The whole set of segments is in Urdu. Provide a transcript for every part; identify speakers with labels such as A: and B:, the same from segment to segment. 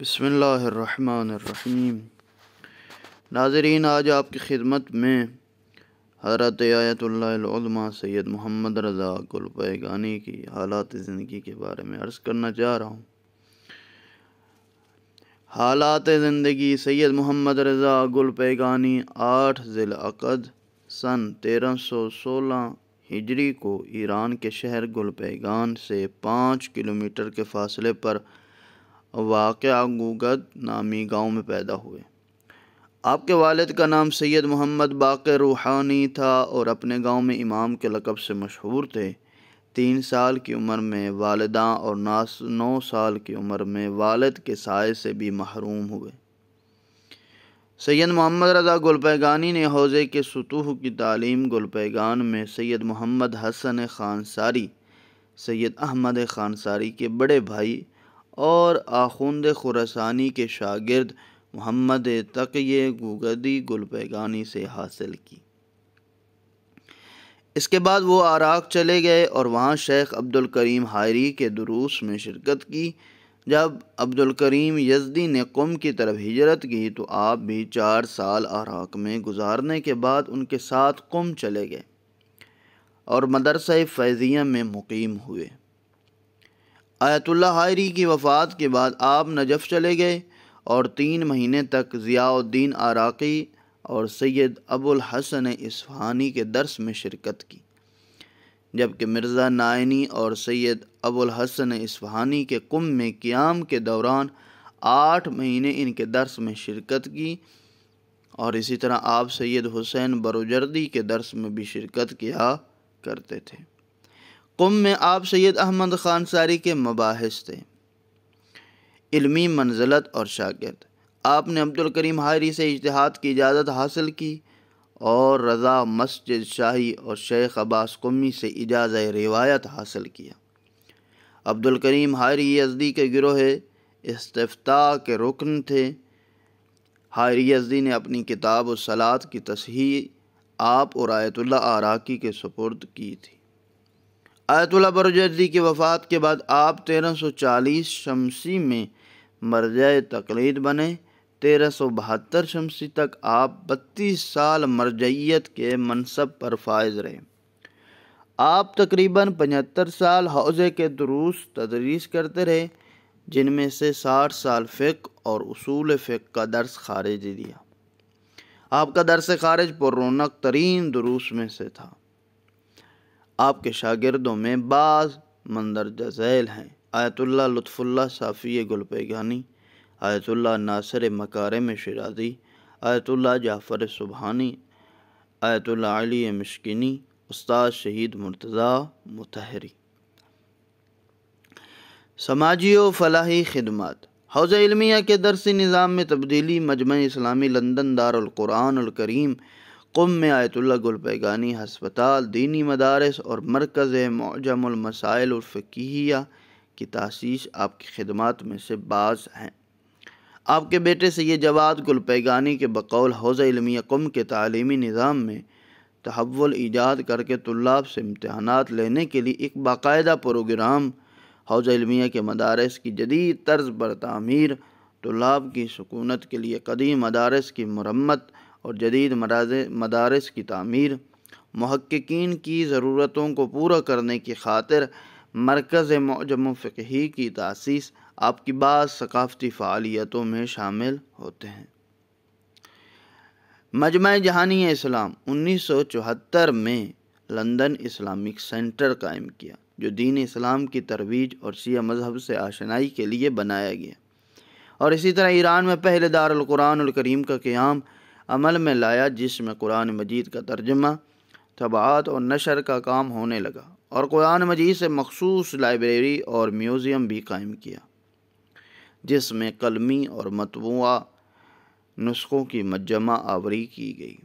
A: بسم اللہ الرحمن الرحیم ناظرین آج آپ کی خدمت میں حضرت آیت اللہ سید محمد رضا گل پیگانی کی حالات زندگی کے بارے میں عرض کرنا چاہ رہا ہوں حالات زندگی سید محمد رضا گل پیگانی آٹھ ذی العقد سن تیرہ سو سولہ ہجری کو ایران کے شہر گل پیگان سے پانچ کلومیٹر کے فاصلے پر واقع گوگت نامی گاؤں میں پیدا ہوئے آپ کے والد کا نام سید محمد باق روحانی تھا اور اپنے گاؤں میں امام کے لقب سے مشہور تھے تین سال کی عمر میں والدہ اور ناس نو سال کی عمر میں والد کے سائے سے بھی محروم ہوئے سید محمد رضا گلپیگانی نے حوضے کے سطوح کی تعلیم گلپیگان میں سید محمد حسن خان ساری سید احمد خان ساری کے بڑے بھائی اور آخوند خورسانی کے شاگرد محمد تقی گوگدی گل پیگانی سے حاصل کی اس کے بعد وہ آراک چلے گئے اور وہاں شیخ عبد الکریم کے دروس میں شرکت کی جب عبد الکریم یزدی نے قم کی طرف ہجرت کی تو آپ بھی چار سال آراک میں گزارنے کے بعد ان کے ساتھ قم چلے گئے اور مدرسہ فیضیہ میں مقیم ہوئے آیت اللہ حائری کی وفات کے بعد آپ نجف چلے گئے اور تین مہینے تک ضیاء الدین عراقی اور سید ابو الحسن اسفانی کے درس میں شرکت کی جبکہ مرزا نائنی اور سید ابو الحسن اسفانی کے کم میں قیام کے دوران آٹھ مہینے ان کے درس میں شرکت کی اور اسی طرح آپ سید حسین بروجردی کے درس میں بھی شرکت کیا کرتے تھے قم میں آپ سید احمد خان ساری کے مباحث تھے علمی منزلت اور شاگرد آپ نے عبد الکریم حائری سے اجتہاد کی اجازت حاصل کی اور رضا مسجد شاہی اور شیخ عباس قمی سے اجازہ روایت حاصل کیا عبد الکریم حائری یزدی کے گروہ استفتا کے رکن تھے حائری یزدی نے اپنی کتاب و سلاد کی تصحیح آپ اور آیت اللہ آراکی کے سپرد کی تھی آیت اللہ پرجی کی وفات کے بعد آپ تیرہ سو چالیس شمسی میں مرجع تقلید بنے تیرہ سو بہتر شمسی تک آپ بتیس سال مرجعیت کے منصب پر فائز رہے آپ تقریباً پچہتر سال حوضے کے دروس تدریس کرتے رہے جن میں سے ساٹھ سال فقہ اور اصول فق کا درس خارج دیا آپ کا درس خارج پر رونق ترین دروس میں سے تھا آپ کے شاگردوں میں بعض مندرجہ ذیل ہیں آیت اللہ لطف اللہ صافی گل پیگانی آیت اللہ ناصر مکارم شرازی آیت اللہ جعفر سبحانی آیت اللہ علی مشکینی استاد شہید مرتضی متحری سماجی و فلاحی خدمات حوزہ علمیہ کے درسی نظام میں تبدیلی مجمع اسلامی لندن دار القرآن الکریم قم میں آیت اللہ گل پیگانی ہسپتال دینی مدارس اور مرکز معجم المسائل الفقیہ کی تاسیس آپ کی خدمات میں سے بعض ہیں آپ کے بیٹے سے یہ جواب گل پیگانی کے بقول حوض علمی قم کے تعلیمی نظام میں تحول ایجاد کر کے طلاب سے امتحانات لینے کے لیے ایک باقاعدہ پروگرام حوض علمیہ کے مدارس کی جدید طرز پر تعمیر طلاب کی سکونت کے لیے قدیم مدارس کی مرمت اور جدید مدارس کی تعمیر محققین کی ضرورتوں کو پورا کرنے کی خاطر مرکز معجم فقہی کی تاسیس آپ کی بعض ثقافتی فعالیتوں میں شامل ہوتے ہیں مجمع جہانی اسلام انیس سو چوہتر میں لندن اسلامک سینٹر قائم کیا جو دین اسلام کی ترویج اور سیاہ مذہب سے آشنائی کے لیے بنایا گیا اور اسی طرح ایران میں پہلے دار القرآن الکریم کا قیام عمل میں لایا جس میں قرآن مجید کا ترجمہ طبعات اور نشر کا کام ہونے لگا اور قرآن مجید سے مخصوص لائبریری اور میوزیم بھی قائم کیا جس میں قلمی اور متبوعہ نسخوں کی مجمع آوری کی گئی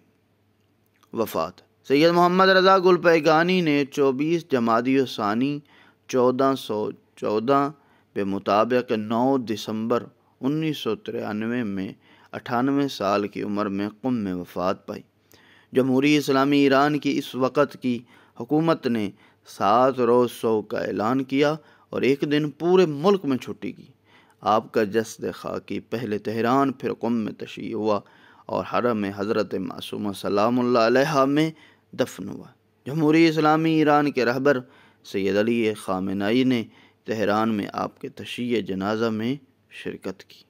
A: وفات سید محمد رضا گل پیگانی نے چوبیس جمادی و ثانی چودہ سو چودہ کے مطابق نو دسمبر انیس سو ترانوے میں اٹھانوے سال کی عمر میں قم میں وفات پائی جمہوری اسلامی ایران کی اس وقت کی حکومت نے سات روز سو کا اعلان کیا اور ایک دن پورے ملک میں چھٹی کی آپ کا جسد خاکی پہلے تہران پھر قم میں تشریح ہوا اور حرم حضرت معصوم سلام اللہ علیہ میں دفن ہوا جمہوری اسلامی ایران کے رہبر سید علی خامنائی نے تہران میں آپ کے تشیع جنازہ میں شرکت کی